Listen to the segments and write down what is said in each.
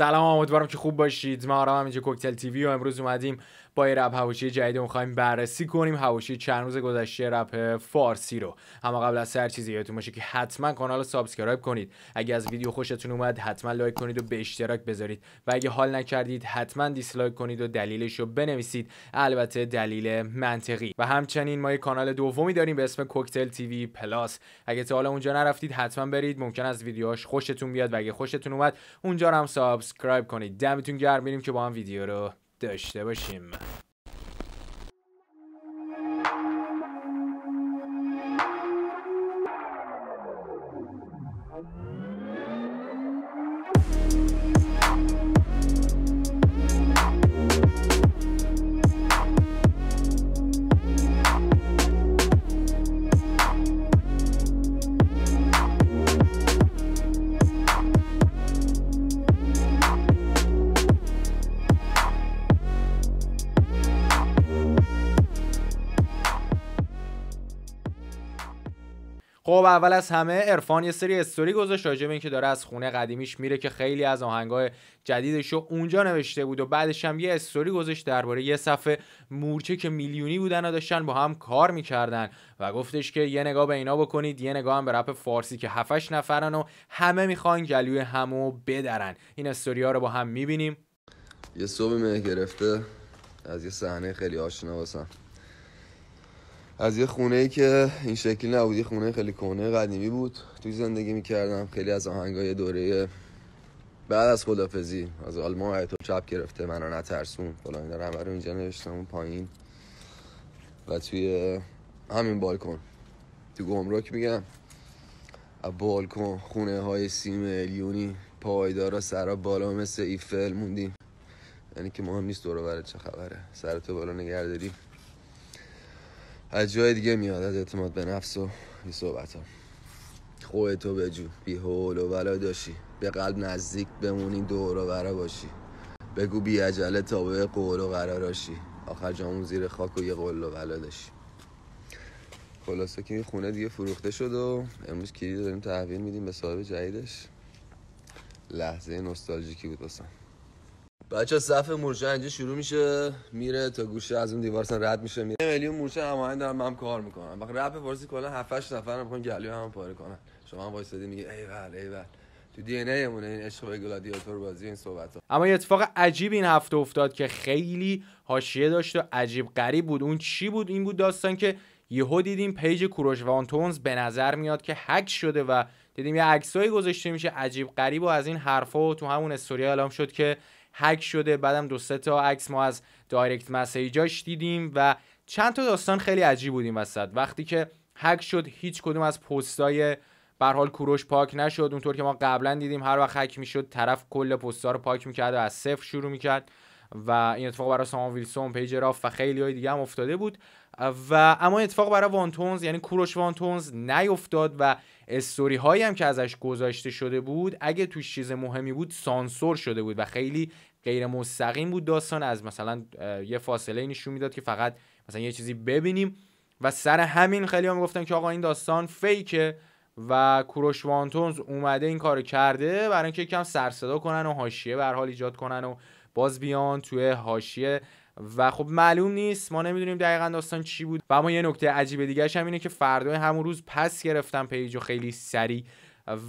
سلام امیدوارم که خوب باشید ما آرام اینجا کوکتل تیوی و امروز اومدیم با یه رپ حواشی جدید رو میخوایم بررسی کنیم حواشی چند روز گذشته رپ فارسی رو اما قبل از هر چیزی یادتون باشه که حتما کانال رو سابسکرایب کنید اگه از ویدیو خوشتون اومد حتما لایک کنید و به اشتراک بذارید و اگه حال نکردید حتما دیسلایک کنید و دلیلش رو بنویسید البته دلیل منطقی و همچنین ما یه کانال دومی داریم به اسم کوکتل تیوی پلاس اگه تا اونجا نرفتید حتما برید ممکن از ویدیوهاش خوشتون بیاد و اگه خوشتون اومد اونجا هم سابس سابسکرایب کنید دمتون گرم بریم که با هم ویدیو رو داشته باشیم خب اول از همه عرفان یه سری استوری گذاشت راجع به اینکه داره از خونه قدیمیش میره که خیلی از آهنگای جدیدش رو اونجا نوشته بود و بعدش هم یه استوری گذاشت درباره یه صفحه مورچه که میلیونی بودن و داشتن با هم کار میکردن و گفتش که یه نگاه به اینا بکنید یه نگاه هم به رپ فارسی که هفش نفرن و همه میخوان گلوی همو بدرن این استوری ها رو با هم میبینیم یه صبح گرفته از یه صحنه خیلی آشنا از یه خونه ای که این شکلی نبود یه خونه خیلی کنه قدیمی بود توی زندگی میکردم خیلی از آهنگای دوره بعد از خدافزی از آلمان تو چپ گرفته منو نترسون فلان اینا همه رو اینجا نوشتم اون پایین و توی همین بالکن تو گمرک میگم بالکن خونه های سی میلیونی پایدارا سرا بالا مثل ایفل موندیم یعنی که ما هم نیست دور چه خبره سر تو بالا نگرداریم از جای دیگه میاد از اعتماد به نفس و این صحبت ها خودتو بجو بی حول و ولا داشی به قلب نزدیک بمونی دور و برا باشی بگو بی عجله تا به قول و قراراشی آخر جامون زیر خاک و یه قول و ولا داشی خلاصه که این خونه دیگه فروخته شد و امروز کلید داریم تحویل میدیم به صاحب جدیدش لحظه نوستالژیکی بود بسن بچه صف مورچه اینجا شروع میشه میره تا گوشه از اون دیوار رد میشه میره میلیون مورچه هماهنگ دارم هم کار میکنم. وقتی رپ فارسی کلا 7 8 نفر رو میخوان گلیو هم پاره کنن شما هم وایسادی میگه ای ول تو دی ان این عشق به گلادیاتور بازی این صحبت ها. اما یه اتفاق عجیب این هفته افتاد که خیلی حاشیه داشت و عجیب غریب بود اون چی بود این بود داستان که یهو دیدیم پیج کوروش وانتونز به نظر میاد که هک شده و دیدیم یه عکسای گذاشته میشه عجیب غریب و از این حرفا تو همون استوری اعلام شد که هک شده بعدم دو سه تا عکس ما از دایرکت مسیجاش دیدیم و چند تا داستان خیلی عجیب بودیم وسط وقتی که هک شد هیچ کدوم از پستای بر حال کوروش پاک نشد اونطور که ما قبلا دیدیم هر وقت هک میشد طرف کل پستا رو پاک میکرد و از صفر شروع میکرد و این اتفاق برای سامان ویلسون پیج راف و خیلی های دیگه هم افتاده بود و اما اتفاق برای وانتونز یعنی کوروش وانتونز نیفتاد و استوری هایی هم که ازش گذاشته شده بود اگه توش چیز مهمی بود سانسور شده بود و خیلی غیر مستقیم بود داستان از مثلا یه فاصله نشون میداد که فقط مثلا یه چیزی ببینیم و سر همین خیلی هم گفتن که آقا این داستان فیکه و کوروش وانتونز اومده این کارو کرده برای اینکه کم سر صدا کنن و حاشیه به حال ایجاد کنن و باز بیان توی حاشیه و خب معلوم نیست ما نمیدونیم دقیقا داستان چی بود و اما یه نکته عجیب دیگرش هم اینه که فردای همون روز پس گرفتن پیجو خیلی سریع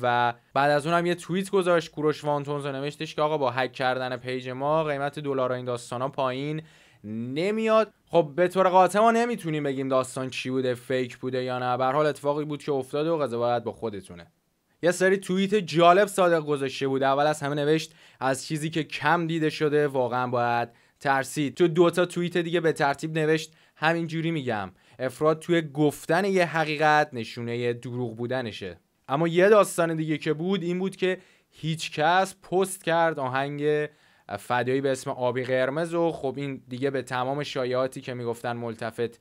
و بعد از اونم یه توییت گذاشت کوروش وانتونز نوشتش که آقا با هک کردن پیج ما قیمت دلار این ها پایین نمیاد خب به طور قاطع ما نمیتونیم بگیم داستان چی بوده فیک بوده یا نه به حال اتفاقی بود که افتاده و قضاوت با خودتونه یه سری توییت جالب صادق گذاشته بود اول از همه نوشت از چیزی که کم دیده شده واقعا باید ترسید تو تا توییت دیگه به ترتیب نوشت همینجوری میگم افراد توی گفتن یه حقیقت نشونه دروغ بودنشه اما یه داستان دیگه که بود این بود که هیچکس پست کرد آهنگ فدایی به اسم آبی قرمز و خب این دیگه به تمام شایعاتی که میگفتن ملتفت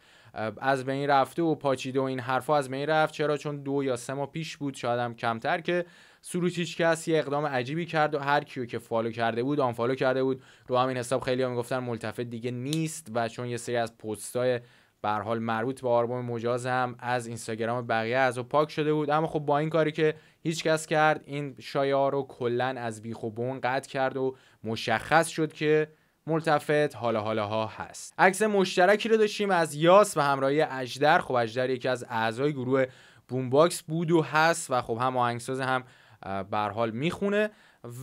از بین رفته و پاچیده و این حرفا از بین رفت چرا چون دو یا سه ماه پیش بود شاید هم کمتر که سروش کس یه اقدام عجیبی کرد و هر کیو که فالو کرده بود آنفالو کرده بود رو همین حساب خیلی هم میگفتن ملتفت دیگه نیست و چون یه سری از پستای به حال مربوط به آربوم مجاز هم از اینستاگرام بقیه از او پاک شده بود اما خب با این کاری که هیچ کس کرد این شایعه رو کلا از بیخ و قطع کرد و مشخص شد که ملتفت حالا حالا ها هست عکس مشترکی رو داشتیم از یاس و همراهی اجدر خب اجدر یکی از اعضای گروه بومباکس بود و هست و خب هم آهنگساز هم بر حال میخونه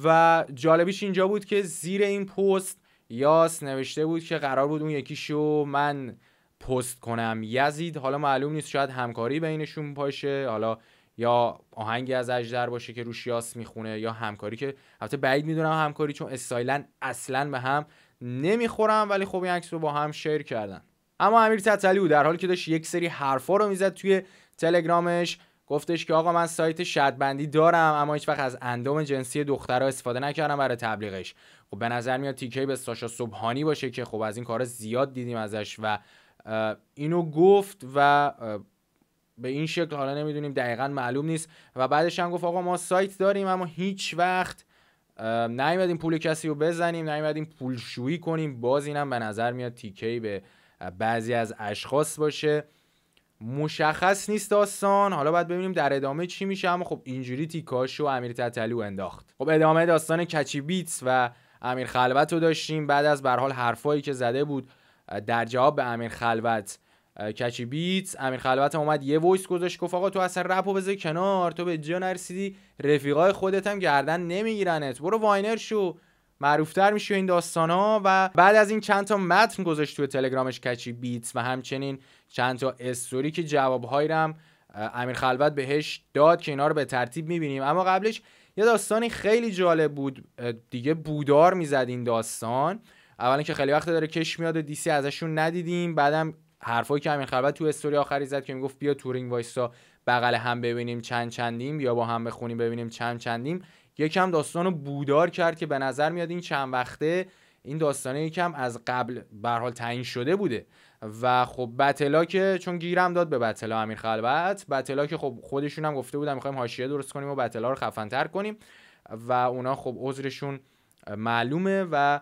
و جالبیش اینجا بود که زیر این پست یاس نوشته بود که قرار بود اون یکیشو من پست کنم یزید حالا معلوم نیست شاید همکاری بینشون باشه حالا یا آهنگی از اجدر باشه که روش یاس میخونه یا همکاری که البته بعید میدونم همکاری چون استایلن اصلا به هم نمیخورم ولی خب این عکس رو با هم شیر کردن اما امیر تتلیو در حالی که داشت یک سری حرفا رو میزد توی تلگرامش گفتش که آقا من سایت شدبندی دارم اما هیچ وقت از اندام جنسی دخترها استفاده نکردم برای تبلیغش خب به نظر میاد تیکه به ساشا صبحانی باشه که خب از این کارا زیاد دیدیم ازش و اینو گفت و به این شکل حالا نمیدونیم دقیقا معلوم نیست و بعدش هم گفت آقا ما سایت داریم اما هیچ وقت نیومدیم پول کسی رو بزنیم نیومدیم پولشویی کنیم باز اینم به نظر میاد تیکه به بعضی از اشخاص باشه مشخص نیست داستان حالا باید ببینیم در ادامه چی میشه اما خب اینجوری تیکاشو امیر تتلو انداخت خب ادامه داستان کچی بیتس و امیر خلوت رو داشتیم بعد از برحال حرفایی که زده بود در جواب به امیر خلوت کچی بیتس امیر خلوت اومد یه وایس گذاشت گفت آقا تو اصلا و بذار کنار تو به جا نرسیدی رفیقای خودت هم گردن نمیگیرنت برو واینر شو معروفتر میشه این داستان ها و بعد از این چند تا متن گذاشت تو تلگرامش کچی بیتس و همچنین چند تا استوری که جوابهایی رم امیر خلوت بهش داد که اینا رو به ترتیب میبینیم اما قبلش یه داستانی خیلی جالب بود دیگه بودار میزد این داستان اولا که خیلی وقت داره کش میاد و دیسی ازشون ندیدیم بعدم حرفایی که امیر خلوت تو استوری آخری زد که میگفت بیا تورینگ وایسا بغل هم ببینیم چند چندیم بیا با هم بخونیم ببینیم چند چندیم یکم داستانو بودار کرد که به نظر میاد این چند وقته این داستانه یکم از قبل به حال تعیین شده بوده و خب بتلا که چون گیرم داد به بتلا امیر خلبت بتلا که خب خودشون هم گفته بودن میخوایم حاشیه درست کنیم و بتلا رو خفنتر کنیم و اونا خب عذرشون معلومه و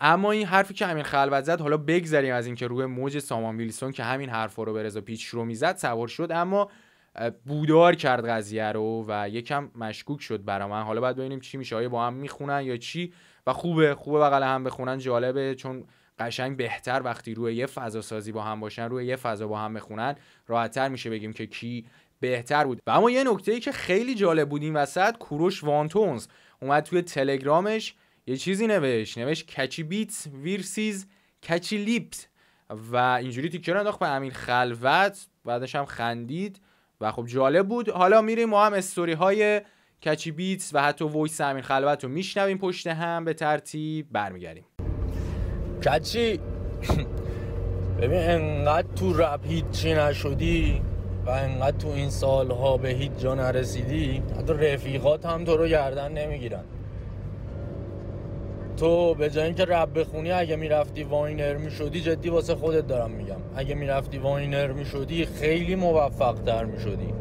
اما این حرفی که همین خلوت زد حالا بگذریم از اینکه روی موج سامان ویلسون که همین حرفا رو به رضا پیچ رو میزد سوار شد اما بودار کرد قضیه رو و یکم مشکوک شد برا من حالا باید ببینیم چی میشه آیا با هم میخونن یا چی و خوبه خوبه بغل هم بخونن جالبه چون قشنگ بهتر وقتی روی یه فضا سازی با هم باشن روی یه فضا با هم بخونن راحتتر میشه بگیم که کی بهتر بود و اما یه نکته ای که خیلی جالب بود این وسط کوروش وانتونز اومد توی تلگرامش یه چیزی نوشت نوشت کچی بیت ویرسیز کچی لیپت و اینجوری تیکر انداخت به امین خلوت بعدش هم خندید و خب جالب بود حالا میریم ما هم استوری های کچی بیت و حتی وایس امین خلوت رو میشنویم پشت هم به ترتیب برمیگردیم کچی ببین انقدر تو رب هیچی نشدی و انقدر تو این سالها به هیچ جا نرسیدی حتی رفیقات هم تو رو گردن نمیگیرن تو به جای اینکه رب بخونی اگه میرفتی واینر میشدی جدی واسه خودت دارم میگم اگه میرفتی واینر میشدی خیلی موفق در میشدی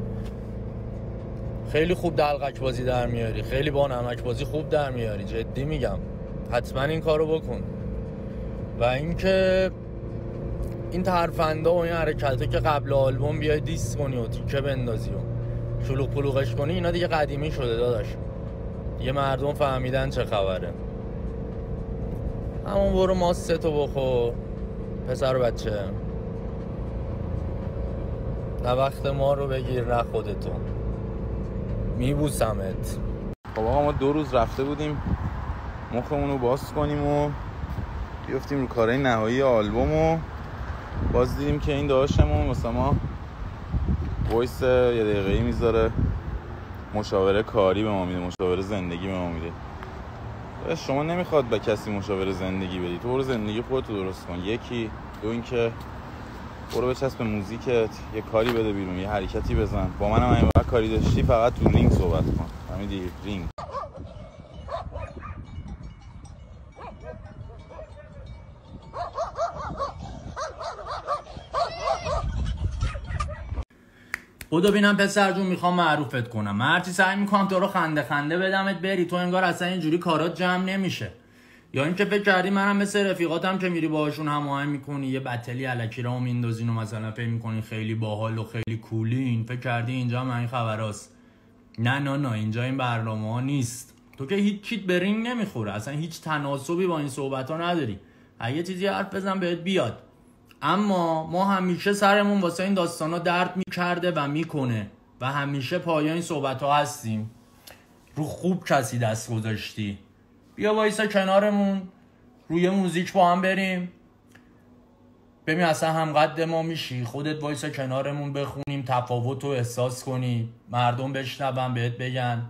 خیلی خوب دلقک بازی در میاری خیلی با نمک بازی خوب در میاری جدی میگم حتما این کارو بکن و اینکه این ترفنده و این حرکته که قبل آلبوم بیای دیست کنی و تیکه بندازی و شلوغ پلوغش کنی اینا دیگه قدیمی شده داداش یه مردم فهمیدن چه خبره همون برو ماست تو بخور پسر بچه نه وقت ما رو بگیر نه خودتو میبوسمت خب آقا ما دو روز رفته بودیم مخمون رو باز کنیم و بیفتیم رو کارهای نهایی آلبوم و باز دیدیم که این داشتمون مثلا ما وایس یه دقیقه ای میذاره مشاوره کاری به ما میده مشاوره زندگی به ما میده شما نمیخواد به کسی مشاوره زندگی بدی تو برو زندگی خودتو درست کن یکی دو اینکه برو بچسب موزیکت یه کاری بده بیرون یه حرکتی بزن با منم وقت کاری داشتی فقط تو لینک صحبت کن همین رینگ خدا بینم پسر جون میخوام معروفت کنم هرچی سعی میکنم تو رو خنده خنده بدمت بری تو انگار اصلا اینجوری کارات جمع نمیشه یا اینکه فکر کردی منم مثل رفیقاتم که میری باهاشون هماهنگ میکنی یه بتلی علکی رو میندازین و مثلا فکر میکنی خیلی باحال و خیلی کولین فکر کردی اینجا من این خبراست نه نه نه اینجا این برنامه ها نیست تو که هیچ کیت به رینگ نمیخوره اصلا هیچ تناسبی با این صحبت ها نداری اگه چیزی حرف بزن بهت بیاد اما ما همیشه سرمون واسه این داستان ها درد میکرده و میکنه و همیشه پایه این صحبت ها هستیم رو خوب کسی دست گذاشتی بیا وایسا کنارمون روی موزیک با هم بریم ببین اصلا همقد ما میشی خودت وایسا کنارمون بخونیم تفاوت رو احساس کنی مردم بشنون بهت بگن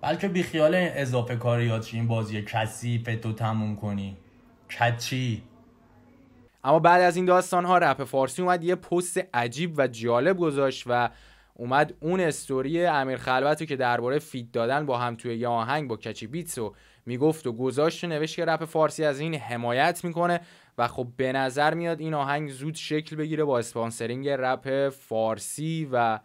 بلکه بیخیال اضافه کاریات این بازی کسی فتو تموم کنی کچی اما بعد از این داستان ها رپ فارسی اومد یه پست عجیب و جالب گذاشت و اومد اون استوری امیر خلوت رو که درباره فید دادن با هم توی یه آهنگ با کچی بیتس رو میگفت و گذاشت و نوشت که رپ فارسی از این حمایت میکنه و خب به نظر میاد این آهنگ زود شکل بگیره با اسپانسرینگ رپ فارسی و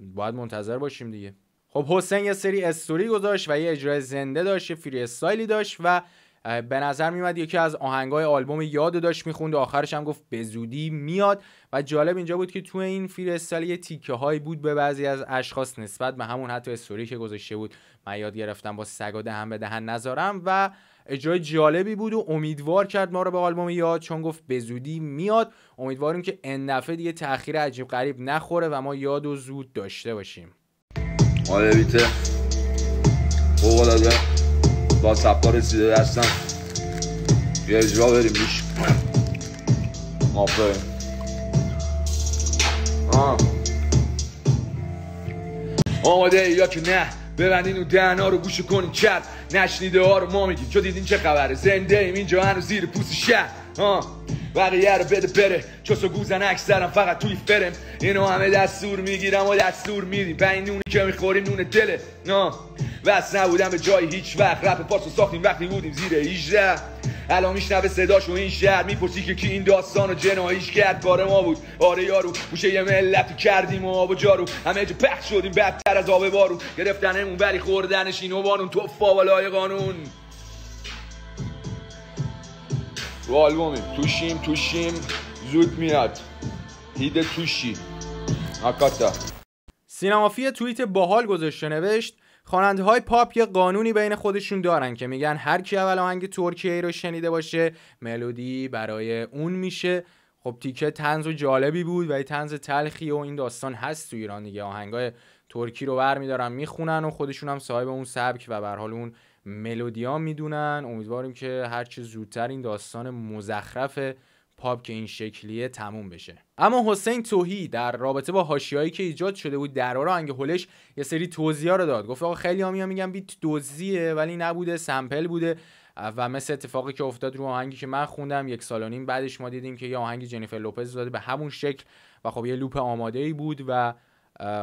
باید منتظر باشیم دیگه خب حسین یه سری استوری گذاشت و یه اجرای زنده داشت یه استایلی داشت و به نظر میمد یکی از آهنگای آلبوم یاد داشت میخوند و آخرش هم گفت به زودی میاد و جالب اینجا بود که تو این فیرستالی یه تیکه هایی بود به بعضی از اشخاص نسبت به همون حتی استوری که گذاشته بود من یاد گرفتم با سگاده هم به دهن نذارم و اجرای جالبی بود و امیدوار کرد ما رو به آلبوم یاد چون گفت به زودی میاد امیدواریم که این دفعه دیگه تاخیر عجیب قریب نخوره و ما یاد و زود داشته باشیم آره با سبکا رسیده دستم یه اجرا بریم روش آفه یا که نه ببندین و دهنا رو گوش کنین چت نشنیده ها رو ما میگیم چو دیدین چه خبره زنده ایم اینجا هنوز زیر پوست شهر بقیه رو بده بره چوس و گوزن اکثرم فقط توی فرم اینو همه دستور میگیرم و دستور میدیم به این نونی که میخوریم نون دله نه وست نبودم به جایی هیچ وقت رپ پارسو ساختیم وقتی بودیم زیر 18 الان میشنوه صداشو این شهر میپرسی که کی این داستان جناهیش کرد کار ما بود آره یارو گوشه یه ملتی کردیم و آب و جارو همه جا پخش شدیم بدتر از آب بارون گرفتنمون ولی خوردنش اینو بانون تو فاولای قانون رو آلبومی توشیم توشیم زود میاد هیده توشی حکاتا سینمافی توییت باحال گذاشته نوشت خواننده های پاپ یه قانونی بین خودشون دارن که میگن هر کی اول آهنگ ترکیه ای رو شنیده باشه ملودی برای اون میشه خب تیکه تنز و جالبی بود و یه تنز تلخی و این داستان هست تو ایران دیگه آهنگای ترکی رو برمیدارن میخونن و خودشون هم صاحب اون سبک و به حال اون ملودیا میدونن امیدواریم که هرچه زودتر این داستان مزخرف پاپ که این شکلیه تموم بشه اما حسین توهی در رابطه با حاشیه‌ای که ایجاد شده بود در آهنگ هولش یه سری توضیحا رو داد گفت آقا خیلی ها میگن بیت دوزیه ولی نبوده سمپل بوده و مثل اتفاقی که افتاد رو آهنگی که من خوندم یک سال و نیم بعدش ما دیدیم که یه آهنگ جنیفر لوپز داده به همون شکل و خب یه لوپ آماده ای بود و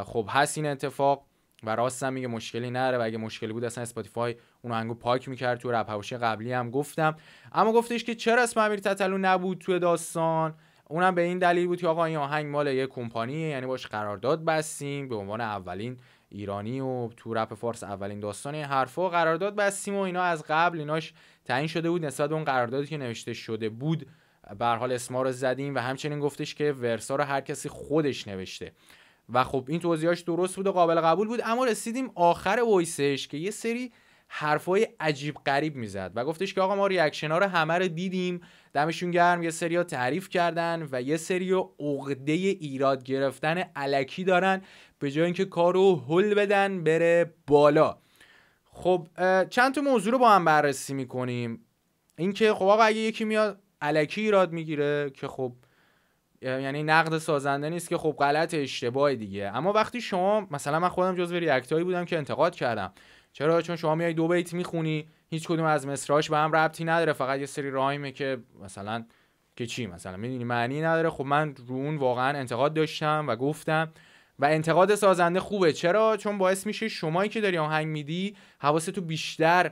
خب هست این اتفاق و راست هم میگه مشکلی نره و اگه مشکلی بود اصلا اسپاتیفای اون آهنگو پاک میکرد تو رپ هواشی قبلی هم گفتم اما گفتش که چرا اسم امیر تتلو نبود تو داستان اونم به این دلیل بود که آقا این آهنگ مال یه کمپانیه یعنی باش قرارداد بستیم به عنوان اولین ایرانی و تو رپ فارس اولین داستان این حرفا قرارداد بستیم و اینا از قبل ایناش تعیین شده بود نسبت به اون قراردادی که نوشته شده بود به حال اسما رو زدیم و همچنین گفتش که ورسا رو هر کسی خودش نوشته و خب این توضیحاش درست بود و قابل قبول بود اما رسیدیم آخر وایسش که یه سری حرفای عجیب غریب میزد و گفتش که آقا ما ریاکشن ها رو همه رو دیدیم دمشون گرم یه سری ها تعریف کردن و یه سری ها عقده ایراد گرفتن علکی دارن به جای اینکه کارو هل بدن بره بالا خب چند تا موضوع رو با هم بررسی میکنیم اینکه خب آقا اگه یکی میاد علکی ایراد میگیره که خب یعنی نقد سازنده نیست که خب غلط اشتباه دیگه اما وقتی شما مثلا من خودم جزو ریاکتایی بودم که انتقاد کردم چرا چون شما میای دو بیت میخونی هیچ کدوم از مصراش به هم ربطی نداره فقط یه سری رایمه که مثلا که چی مثلا میدونی معنی نداره خب من رو اون واقعا انتقاد داشتم و گفتم و انتقاد سازنده خوبه چرا چون باعث میشه شمایی که داری آهنگ میدی حواستو بیشتر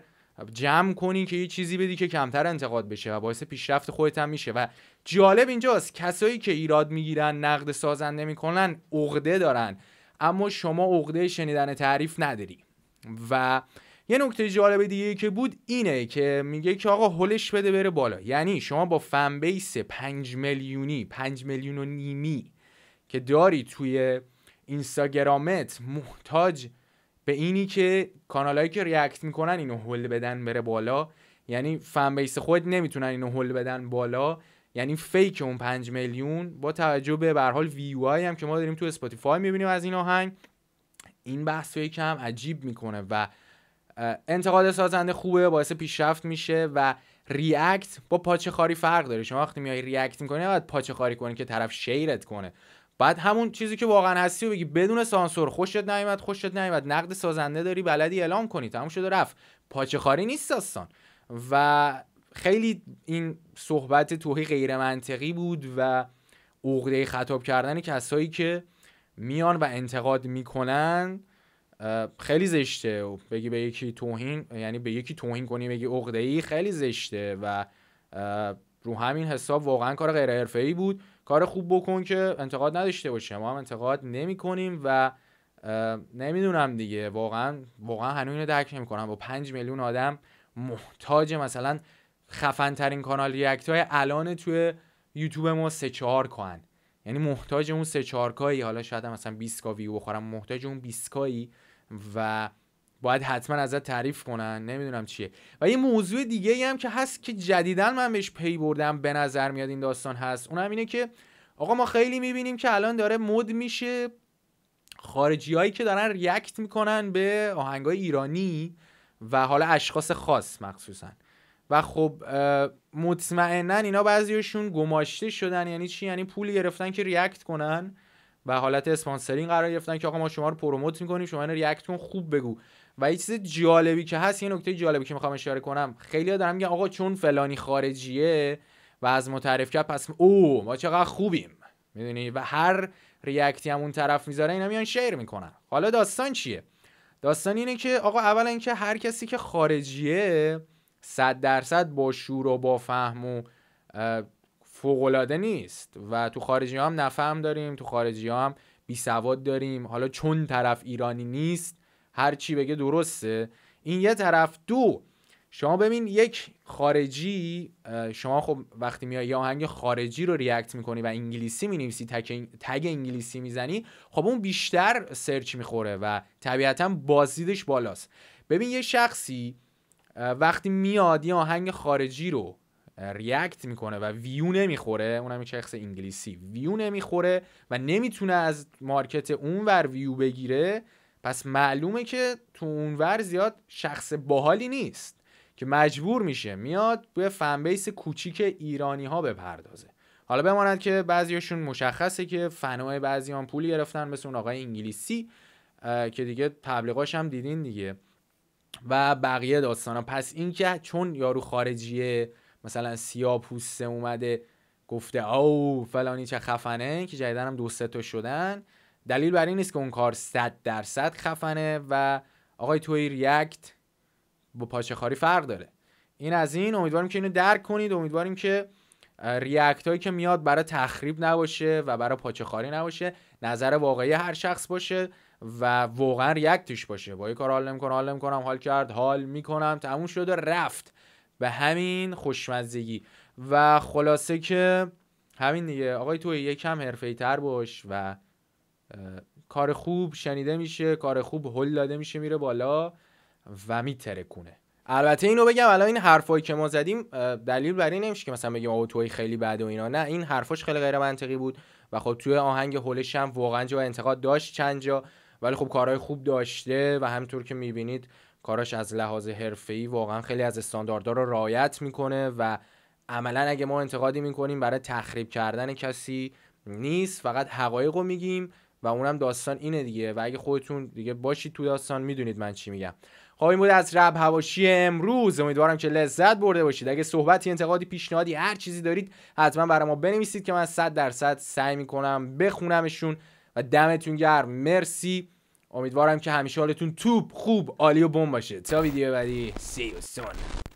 جمع کنی که یه چیزی بدی که کمتر انتقاد بشه و باعث پیشرفت خودت هم میشه و جالب اینجاست کسایی که ایراد میگیرن نقد سازنده میکنن عقده دارن اما شما عقده شنیدن تعریف نداری و یه نکته جالب دیگه که بود اینه که میگه که آقا هلش بده بره بالا یعنی شما با فن بیس 5 میلیونی 5 میلیون و نیمی که داری توی اینستاگرامت محتاج به اینی که کانالایی که ریاکت میکنن اینو هول بدن بره بالا یعنی فن بیس خود نمیتونن اینو هول بدن بالا یعنی فیک اون 5 میلیون با توجه به به حال ویو هم که ما داریم تو اسپاتیفای میبینیم از این آهنگ این بحث کم عجیب میکنه و انتقاد سازنده خوبه باعث پیشرفت میشه و ریاکت با پاچه خاری فرق داره شما وقتی میای ریاکت میکنی باید پاچه خاری کنی که طرف شیرت کنه بعد همون چیزی که واقعا هستی و بگی بدون سانسور خوشت نیومد خوشت نیمد نقد سازنده داری بلدی اعلام کنی تموم شده رفت پاچه خاری نیست داستان و خیلی این صحبت توهی غیر منطقی بود و عقده خطاب کردن کسایی که میان و انتقاد میکنن خیلی زشته و بگی به یکی توهین یعنی به یکی توهین کنی بگی عقده ای خیلی زشته و رو همین حساب واقعا کار غیر ای بود کار خوب بکن که انتقاد نداشته باشه ما هم انتقاد نمی کنیم و نمیدونم دیگه واقعا واقعا هنوز اینو درک نمیکنم با 5 میلیون آدم محتاج مثلا خفن ترین کانال ریاکت های الان توی یوتیوب ما سه چهار کن یعنی محتاج اون سه چهار کایی حالا شاید مثلا 20 کا ویو بخورم محتاج اون 20 کایی و باید حتما ازت تعریف کنن نمیدونم چیه و یه موضوع دیگه هم که هست که جدیدا من بهش پی بردم به نظر میاد این داستان هست اونم اینه که آقا ما خیلی میبینیم که الان داره مد میشه خارجی هایی که دارن ریاکت میکنن به آهنگای ایرانی و حالا اشخاص خاص مخصوصا و خب مطمئنا اینا بعضیشون گماشته شدن یعنی چی یعنی پول گرفتن که ریاکت کنن و حالت اسپانسرینگ قرار گرفتن که آقا ما شما رو پروموت میکنیم شما ریاکت کن خوب بگو و یه چیز جالبی که هست یه نکته جالبی که میخوام اشاره کنم خیلی دارن میگن آقا چون فلانی خارجیه و از متعرف کرد پس او ما چقدر خوبیم میدونی و هر ریاکتی هم اون طرف میذاره اینا میان شیر میکنن حالا داستان چیه داستان اینه که آقا اولا اینکه هر کسی که خارجیه صد درصد با شور و با فهم و فوقالعاده نیست و تو خارجی هم نفهم داریم تو خارجی هم بی سواد داریم حالا چون طرف ایرانی نیست هر چی بگه درسته این یه طرف دو شما ببین یک خارجی شما خب وقتی میای یه آهنگ خارجی رو ریاکت میکنی و انگلیسی مینویسی تگ انگلیسی میزنی خب اون بیشتر سرچ میخوره و طبیعتا بازدیدش بالاست ببین یه شخصی وقتی میاد یه آهنگ خارجی رو ریاکت میکنه و ویو نمیخوره اونم یه شخص انگلیسی ویو نمیخوره و نمیتونه از مارکت اون ور ویو بگیره پس معلومه که تو اون ور زیاد شخص باحالی نیست که مجبور میشه میاد به فنبیس کوچیک ایرانی ها بپردازه حالا بماند که بعضیشون مشخصه که فنای بعضیان پولی گرفتن مثل اون آقای انگلیسی که دیگه تبلیغاش هم دیدین دیگه و بقیه داستانا پس اینکه چون یارو خارجیه مثلا سیاپوسته اومده گفته او فلانی چه خفنه که جدیدن هم دو سه تا شدن دلیل بر این نیست که اون کار 100 درصد خفنه و آقای توی ریاکت با پاچخاری فرق داره این از این امیدواریم که اینو درک کنید امیدواریم که ریاکت هایی که میاد برای تخریب نباشه و برای پاچخاری نباشه نظر واقعی هر شخص باشه و واقعا ریاکتش باشه با یه کار حال نمیکنم حال نمیکنم حال کرد حال میکنم تموم شده رفت به همین خوشمزگی و خلاصه که همین دیگه آقای توی یکم حرفه تر باش و کار خوب شنیده میشه کار خوب هل داده میشه میره بالا و میترکونه البته اینو بگم الان این حرفایی که ما زدیم دلیل بر این نمیشه که مثلا بگیم خیلی بد و اینا نه این حرفاش خیلی غیر منطقی بود و خب توی آهنگ هولش هم واقعا جا انتقاد داشت چند جا ولی خب کارهای خوب داشته و همطور که میبینید کاراش از لحاظ حرفه‌ای واقعا خیلی از استانداردها رو رعایت میکنه و عملا اگه ما انتقادی میکنیم برای تخریب کردن کسی نیست فقط حقایق میگیم و اونم داستان اینه دیگه و اگه خودتون دیگه باشید تو داستان میدونید من چی میگم خب این بود از رب هواشی امروز امیدوارم که لذت برده باشید اگه صحبتی انتقادی پیشنهادی هر چیزی دارید حتما برای ما بنویسید که من 100 درصد سعی میکنم بخونمشون و دمتون گرم مرسی امیدوارم که همیشه حالتون توپ خوب عالی و بم باشه تا ویدیو بعدی سی و